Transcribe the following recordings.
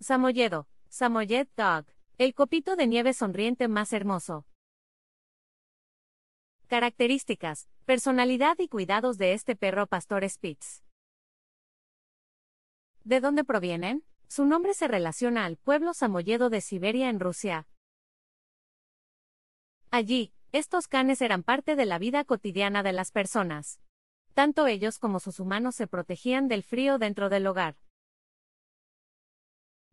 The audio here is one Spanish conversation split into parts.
Samoyedo, Samoyed Dog, el copito de nieve sonriente más hermoso. Características, personalidad y cuidados de este perro pastor Spitz. ¿De dónde provienen? Su nombre se relaciona al pueblo samoyedo de Siberia en Rusia. Allí, estos canes eran parte de la vida cotidiana de las personas. Tanto ellos como sus humanos se protegían del frío dentro del hogar.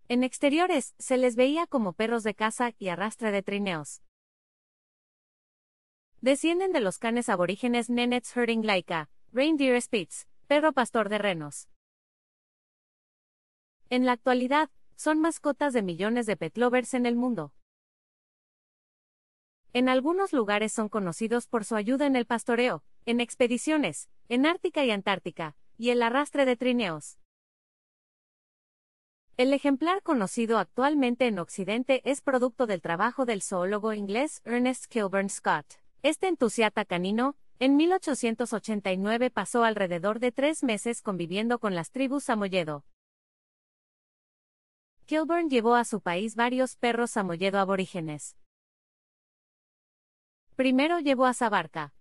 En exteriores, se les veía como perros de caza y arrastre de trineos. Descienden de los canes aborígenes Nenets Herding Laika, Reindeer Spitz, perro pastor de renos. En la actualidad, son mascotas de millones de pet lovers en el mundo. En algunos lugares son conocidos por su ayuda en el pastoreo, en expediciones, en Ártica y Antártica, y el arrastre de trineos. El ejemplar conocido actualmente en Occidente es producto del trabajo del zoólogo inglés Ernest Kilburn Scott. Este entusiasta canino, en 1889 pasó alrededor de tres meses conviviendo con las tribus Samoyedo. Kilburn llevó a su país varios perros Samoyedo aborígenes. Primero llevó a Sabarca,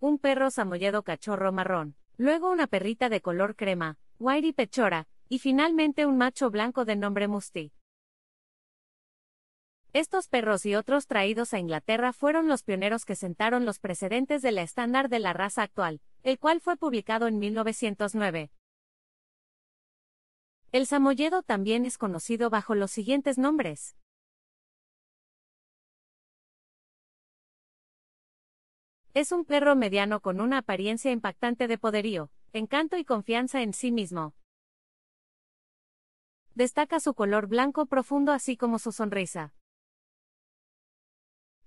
un perro Samoyedo cachorro marrón, luego una perrita de color crema, Whitey Pechora, y finalmente un macho blanco de nombre Musty. Estos perros y otros traídos a Inglaterra fueron los pioneros que sentaron los precedentes de la estándar de la raza actual, el cual fue publicado en 1909. El samoyedo también es conocido bajo los siguientes nombres. Es un perro mediano con una apariencia impactante de poderío, encanto y confianza en sí mismo destaca su color blanco profundo así como su sonrisa.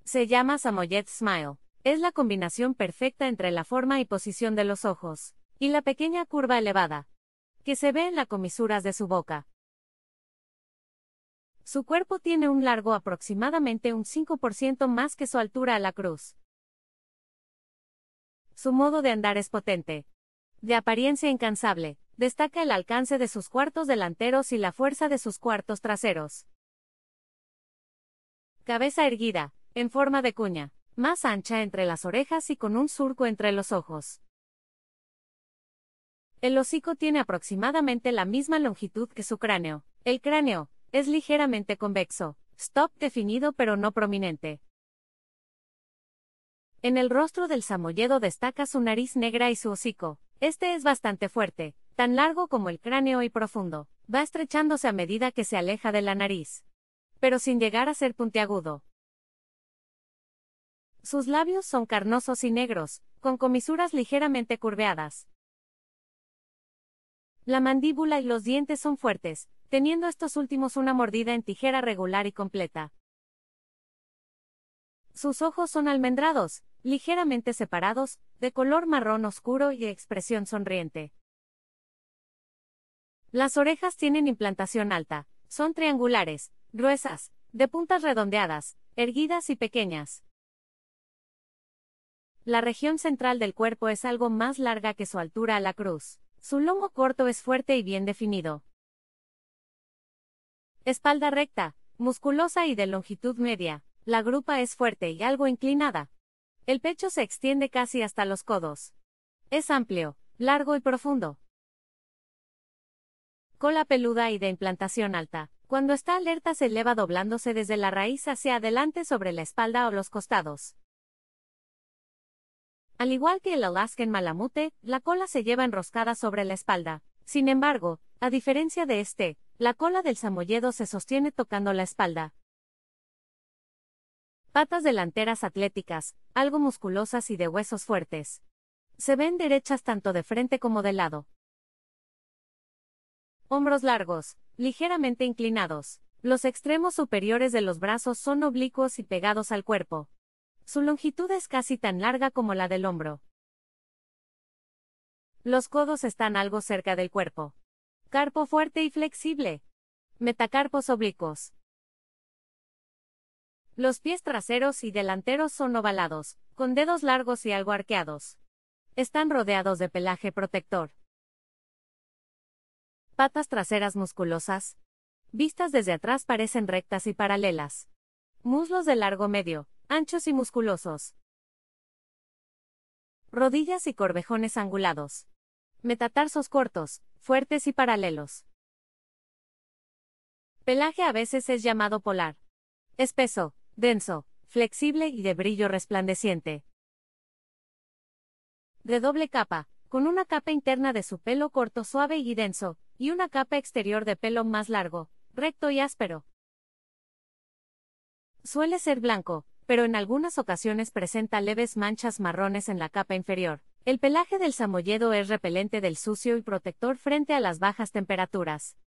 Se llama Samoyed Smile. Es la combinación perfecta entre la forma y posición de los ojos, y la pequeña curva elevada, que se ve en las comisuras de su boca. Su cuerpo tiene un largo aproximadamente un 5% más que su altura a la cruz. Su modo de andar es potente. De apariencia incansable, destaca el alcance de sus cuartos delanteros y la fuerza de sus cuartos traseros. Cabeza erguida, en forma de cuña, más ancha entre las orejas y con un surco entre los ojos. El hocico tiene aproximadamente la misma longitud que su cráneo. El cráneo es ligeramente convexo, stop definido pero no prominente. En el rostro del samoyedo destaca su nariz negra y su hocico. Este es bastante fuerte, tan largo como el cráneo y profundo, va estrechándose a medida que se aleja de la nariz, pero sin llegar a ser puntiagudo. Sus labios son carnosos y negros, con comisuras ligeramente curveadas. La mandíbula y los dientes son fuertes, teniendo estos últimos una mordida en tijera regular y completa. Sus ojos son almendrados, ligeramente separados, de color marrón oscuro y expresión sonriente. Las orejas tienen implantación alta, son triangulares, gruesas, de puntas redondeadas, erguidas y pequeñas. La región central del cuerpo es algo más larga que su altura a la cruz. Su lomo corto es fuerte y bien definido. Espalda recta, musculosa y de longitud media, la grupa es fuerte y algo inclinada. El pecho se extiende casi hasta los codos. Es amplio, largo y profundo cola peluda y de implantación alta. Cuando está alerta se eleva doblándose desde la raíz hacia adelante sobre la espalda o los costados. Al igual que el Alaskan Malamute, la cola se lleva enroscada sobre la espalda. Sin embargo, a diferencia de este, la cola del samoyedo se sostiene tocando la espalda. Patas delanteras atléticas, algo musculosas y de huesos fuertes. Se ven derechas tanto de frente como de lado. Hombros largos, ligeramente inclinados. Los extremos superiores de los brazos son oblicuos y pegados al cuerpo. Su longitud es casi tan larga como la del hombro. Los codos están algo cerca del cuerpo. Carpo fuerte y flexible. Metacarpos oblicuos. Los pies traseros y delanteros son ovalados, con dedos largos y algo arqueados. Están rodeados de pelaje protector patas traseras musculosas. Vistas desde atrás parecen rectas y paralelas. Muslos de largo medio, anchos y musculosos. Rodillas y corvejones angulados. Metatarsos cortos, fuertes y paralelos. Pelaje a veces es llamado polar. Espeso, denso, flexible y de brillo resplandeciente. De doble capa, con una capa interna de su pelo corto suave y denso, y una capa exterior de pelo más largo, recto y áspero. Suele ser blanco, pero en algunas ocasiones presenta leves manchas marrones en la capa inferior. El pelaje del samoyedo es repelente del sucio y protector frente a las bajas temperaturas.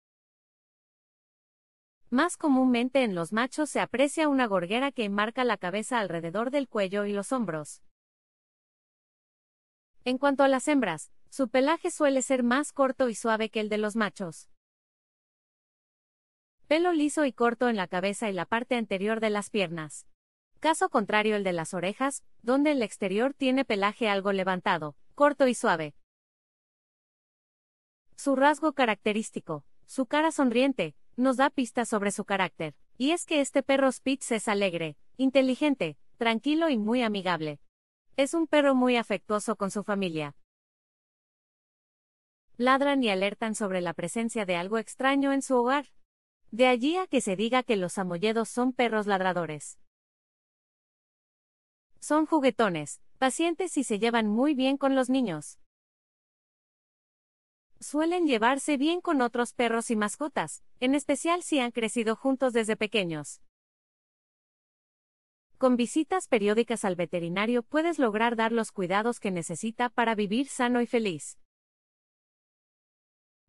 Más comúnmente en los machos se aprecia una gorguera que enmarca la cabeza alrededor del cuello y los hombros. En cuanto a las hembras, su pelaje suele ser más corto y suave que el de los machos. Pelo liso y corto en la cabeza y la parte anterior de las piernas. Caso contrario el de las orejas, donde el exterior tiene pelaje algo levantado, corto y suave. Su rasgo característico, su cara sonriente, nos da pistas sobre su carácter, y es que este perro Spitz es alegre, inteligente, tranquilo y muy amigable. Es un perro muy afectuoso con su familia. Ladran y alertan sobre la presencia de algo extraño en su hogar. De allí a que se diga que los amolledos son perros ladradores. Son juguetones, pacientes y se llevan muy bien con los niños. Suelen llevarse bien con otros perros y mascotas, en especial si han crecido juntos desde pequeños. Con visitas periódicas al veterinario puedes lograr dar los cuidados que necesita para vivir sano y feliz.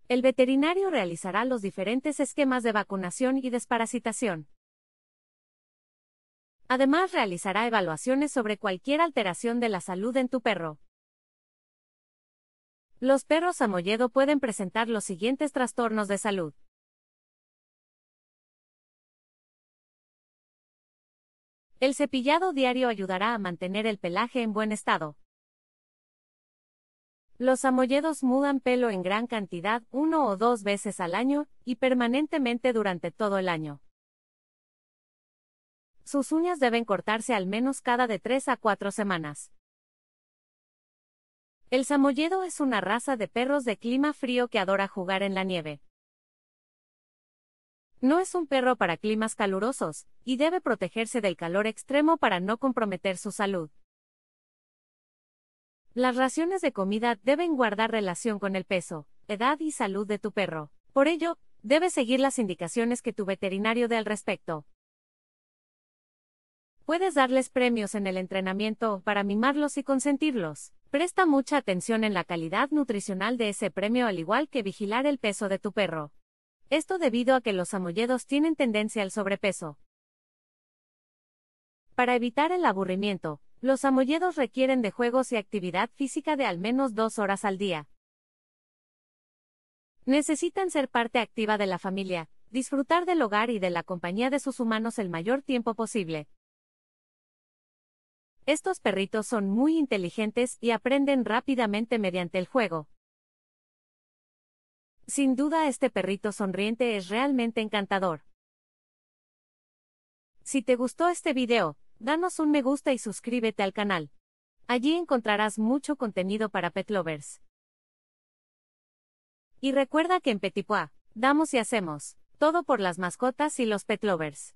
El veterinario realizará los diferentes esquemas de vacunación y desparasitación. Además, realizará evaluaciones sobre cualquier alteración de la salud en tu perro. Los perros a molledo pueden presentar los siguientes trastornos de salud. El cepillado diario ayudará a mantener el pelaje en buen estado. Los samoyedos mudan pelo en gran cantidad uno o dos veces al año y permanentemente durante todo el año. Sus uñas deben cortarse al menos cada de tres a cuatro semanas. El samoyedo es una raza de perros de clima frío que adora jugar en la nieve. No es un perro para climas calurosos, y debe protegerse del calor extremo para no comprometer su salud. Las raciones de comida deben guardar relación con el peso, edad y salud de tu perro. Por ello, debes seguir las indicaciones que tu veterinario dé al respecto. Puedes darles premios en el entrenamiento para mimarlos y consentirlos. Presta mucha atención en la calidad nutricional de ese premio al igual que vigilar el peso de tu perro. Esto debido a que los amolledos tienen tendencia al sobrepeso. Para evitar el aburrimiento, los amolledos requieren de juegos y actividad física de al menos dos horas al día. Necesitan ser parte activa de la familia, disfrutar del hogar y de la compañía de sus humanos el mayor tiempo posible. Estos perritos son muy inteligentes y aprenden rápidamente mediante el juego. Sin duda este perrito sonriente es realmente encantador. Si te gustó este video, danos un me gusta y suscríbete al canal. Allí encontrarás mucho contenido para Petlovers. Y recuerda que en Petipoa, damos y hacemos, todo por las mascotas y los Petlovers.